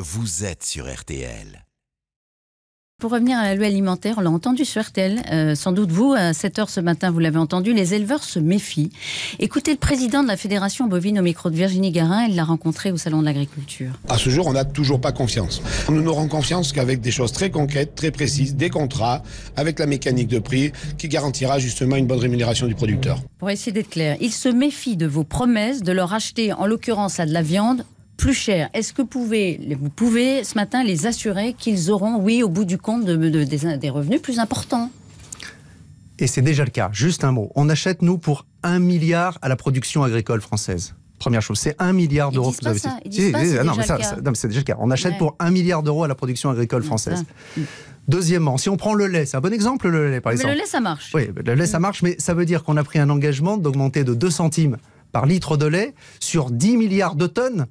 Vous êtes sur RTL. Pour revenir à la alimentaire, on l'a entendu sur RTL, euh, sans doute vous, à 7h ce matin, vous l'avez entendu, les éleveurs se méfient. Écoutez le président de la Fédération bovine au micro de Virginie Garin, elle l'a rencontré au Salon de l'Agriculture. À ce jour, on n'a toujours pas confiance. Nous n'aurons confiance qu'avec des choses très concrètes, très précises, des contrats, avec la mécanique de prix qui garantira justement une bonne rémunération du producteur. Pour essayer d'être clair, ils se méfient de vos promesses de leur acheter, en l'occurrence à de la viande, plus cher. Est-ce que vous pouvez, ce matin les assurer qu'ils auront, oui, au bout du compte, de, des, revenus plus importants et c'est déjà le cas. Juste un mot. On achète, nous, pour un milliard à la production agricole française. Première chose, c'est 1 milliard d'euros que vous non, mais c'est déjà le cas. On achète pour un milliard d'euros à la production agricole française. Mm. Deuxièmement, si on prend le lait, c'est un bon exemple le lait par mais exemple. le lait ça marche. Oui, le lait ça mm. marche, mais ça veut dire qu'on a pris un engagement d'augmenter de 2 centimes par litre de lait sur 10 milliards de tonnes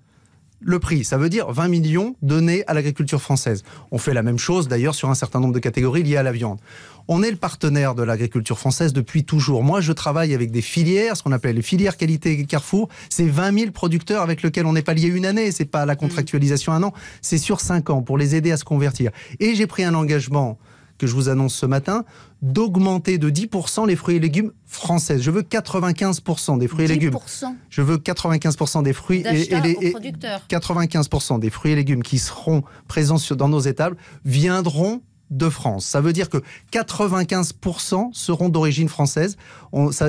le prix. Ça veut dire 20 millions donnés à l'agriculture française. On fait la même chose d'ailleurs sur un certain nombre de catégories liées à la viande. On est le partenaire de l'agriculture française depuis toujours. Moi, je travaille avec des filières, ce qu'on appelle les filières qualité Carrefour. C'est 20 000 producteurs avec lesquels on n'est pas lié une année. C'est pas la mm. contractualisation un an. C'est sur cinq ans pour les aider à se convertir. Et j'ai pris un engagement que je vous annonce ce matin, d'augmenter de 10% les fruits et légumes françaises. Je veux 95% des fruits et légumes. Je veux 95% des fruits et, 95% des fruits et légumes qui seront présents dans nos étables viendront de France. Ça veut dire que 95% seront d'origine française.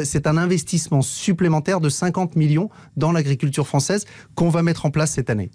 C'est un investissement supplémentaire de 50 millions dans l'agriculture française qu'on va mettre en place cette année.